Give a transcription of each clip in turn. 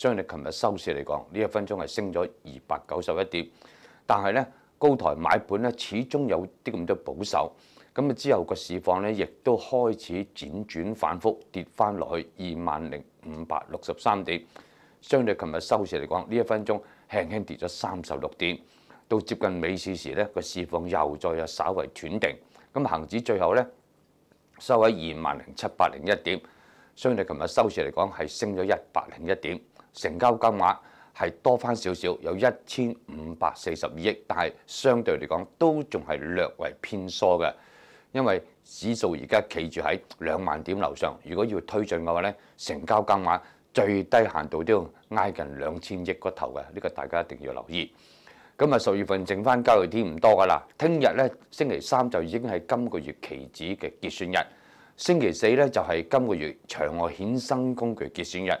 相對琴日收市嚟講，呢一分鐘係升咗二百九十一點，但係咧高台買盤咧始終有啲咁多保守，咁啊之後個市況咧亦都開始輾轉反覆跌翻落去二萬零五百六十三點。相對琴日收市嚟講，呢一分鐘輕輕跌咗三十六點，到接近尾市時咧個市況又再有稍為斷定，咁行指最後咧收喺二萬零七百零一點。相對琴日收市嚟講係升咗一百零一點。成交金額係多翻少少，有一千五百四十二億，但係相對嚟講都仲係略為偏疏嘅，因為指數而家企住喺兩萬點樓上，如果要推進嘅話咧，成交金額最低限度都要挨近兩千億個頭嘅，呢個大家一定要留意。咁啊，十月份剩翻交易天唔多噶啦，聽日咧星期三就已經係今個月期指嘅結算日，星期四咧就係今個月長外衍生工具結算日。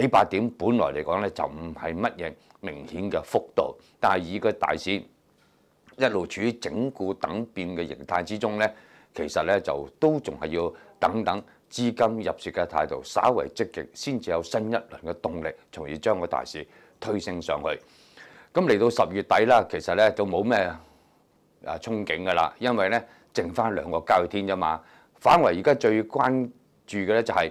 幾百點，本來嚟講咧就唔係乜嘢明顯嘅幅度，但係以個大市一路處於整固等變嘅形態之中咧，其實咧就都仲係要等等資金入市嘅態度，稍為積極先至有新一輪嘅動力，從而將個大市推升上去。咁嚟到十月底啦，其實咧就冇咩啊憧憬噶啦，因為咧剩翻兩個交易天啫嘛。反為而家最關注嘅咧就係。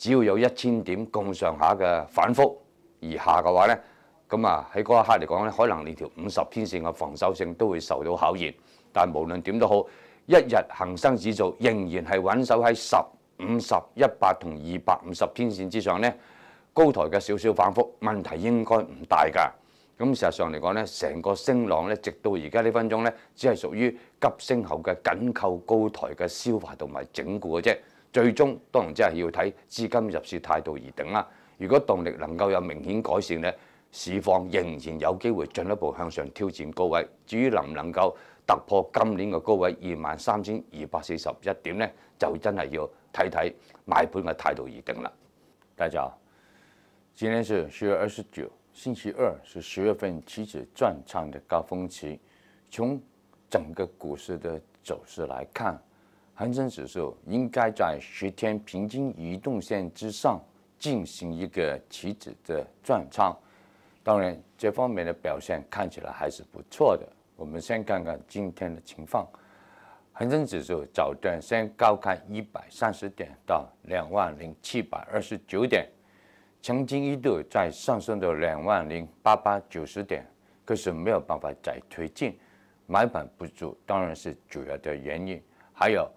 只要有一千點咁上下嘅反覆而下嘅話咧，咁啊喺嗰一刻嚟講咧，可能你條五十天線嘅防守性都會受到考驗。但無論點都好，一日恒生指數仍然係穩守喺十五、十、一百同二百五十天線之上咧，高台嘅少少反覆，問題應該唔大㗎。咁事實上嚟講咧，成個升浪咧，直到而家呢分鐘咧，只係屬於急升後嘅緊扣高台嘅消化同埋整固嘅啫。最終當然真係要睇資金入市態度而定啦。如果動力能夠有明顯改善咧，市況仍然有機會進一步向上挑戰高位。至於能唔能夠突破今年嘅高位二萬三千二百四十一點咧，就真係要睇睇買盤嘅態度而定啦。大家好，今天是十月二十九，星期二是十月份期指轉場的高峰期。從整個股市的走勢來看，恒生指数应该在十天平均移动线之上进行一个旗止的转仓，当然这方面的表现看起来还是不错的。我们先看看今天的情况，恒生指数早段先高开一百三十点到两万零七百二十九点，曾经一度在上升到两万零八百九十点，可是没有办法再推进，买盘不足当然是主要的原因，还有。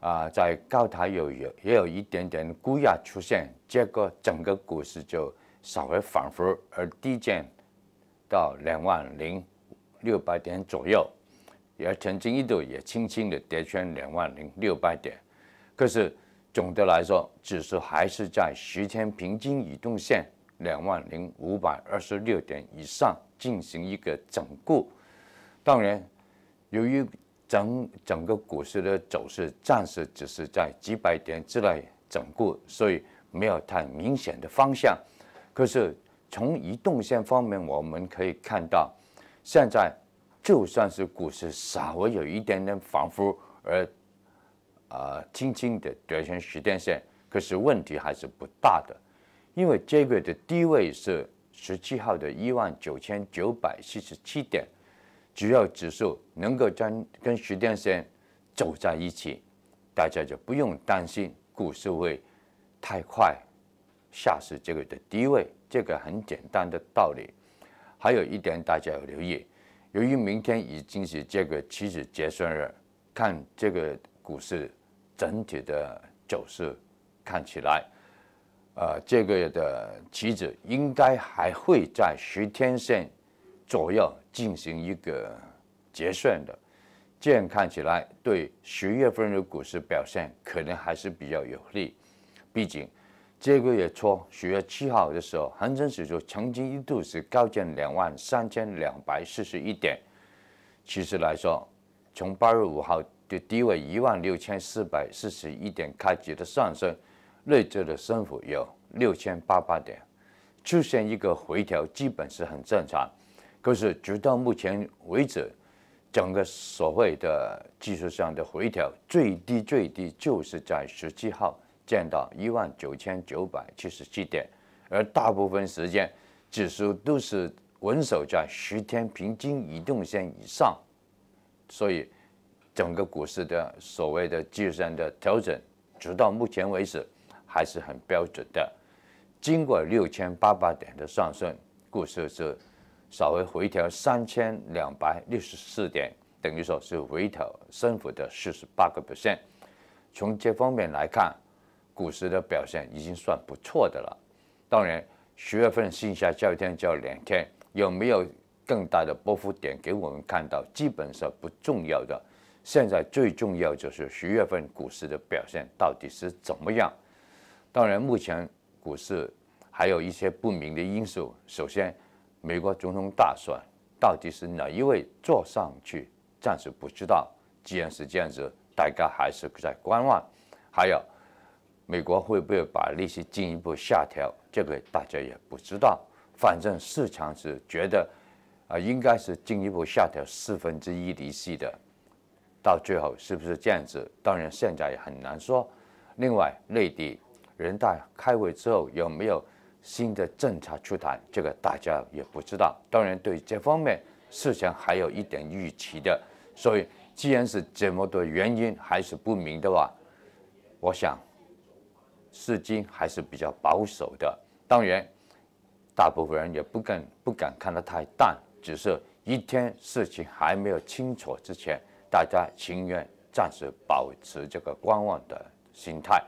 啊，在高台有有也有一点点估压出现，结果整个股市就稍微反复而低见到两万零六百点左右，也曾经一度也轻轻的跌穿两万零六百点，可是总的来说，指数还是在十天平均移动线两万零五百二十六点以上进行一个整固，当然，由于。整整个股市的走势暂时只是在几百点之内整固，所以没有太明显的方向。可是从移动线方面，我们可以看到，现在就算是股市稍微有一点点反复，而啊轻轻的折成十天线，可是问题还是不大的，因为这个的低位是十七号的一万九千九百四十七点。只要指数能够跟跟十天线走在一起，大家就不用担心股市会太快下死这个的低位，这个很简单的道理。还有一点大家要留意，由于明天已经是这个期指结算日，看这个股市整体的走势，看起来，呃，这个的期指应该还会在十天线左右。进行一个结算的，这样看起来对十月份的股市表现可能还是比较有利。毕竟这个月初十月七号的时候，恒生指数曾经一度是高见两万三千两百四十一点。其实来说，从八月五号的低位一万六千四百四十一点开局的上升，累计的升幅有六千八百点，出现一个回调基本是很正常。可是，直到目前为止，整个所谓的技术上的回调最低最低就是在十七号见到一万九千九百七十七点，而大部分时间指数都是稳守在十天平均移动线以上，所以整个股市的所谓的技术上的调整，直到目前为止还是很标准的。经过六千八百点的上升，股市是。稍微回调三千两百六十四点，等于说是回调升幅的四十八个 percent。从这方面来看，股市的表现已经算不错的了。当然，十月份剩下天交两天有没有更大的波幅点给我们看到，基本上不重要的。现在最重要就是十月份股市的表现到底是怎么样。当然，目前股市还有一些不明的因素，首先。美国总统大选到底是哪一位坐上去，暂时不知道。既然是这样子，大家还是在观望。还有，美国会不会把利息进一步下调，这个大家也不知道。反正市场是觉得，啊，应该是进一步下调四分之一利息的。到最后是不是这样子，当然现在也很难说。另外，内地人大开会之后有没有？新的政策出台，这个大家也不知道。当然，对这方面事情还有一点预期的，所以，既然是这么多原因还是不明的话，我想，至今还是比较保守的。当然，大部分人也不敢不敢看得太淡，只是一天事情还没有清楚之前，大家情愿暂时保持这个观望的心态。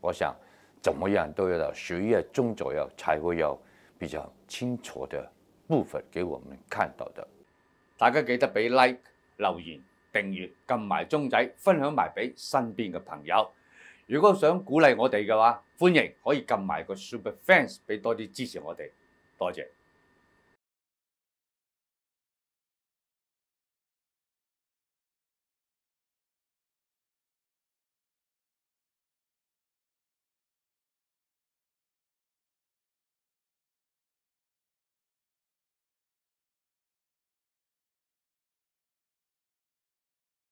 我想。怎么样都要到十一月中左右，才会有比较清楚的部分给我们看到的。大家记得俾 like、留言、订阅、揿埋钟仔、分享埋俾身边嘅朋友。如果想鼓励我哋嘅话，欢迎可以揿埋个 super fans 俾多啲支持我哋，多谢。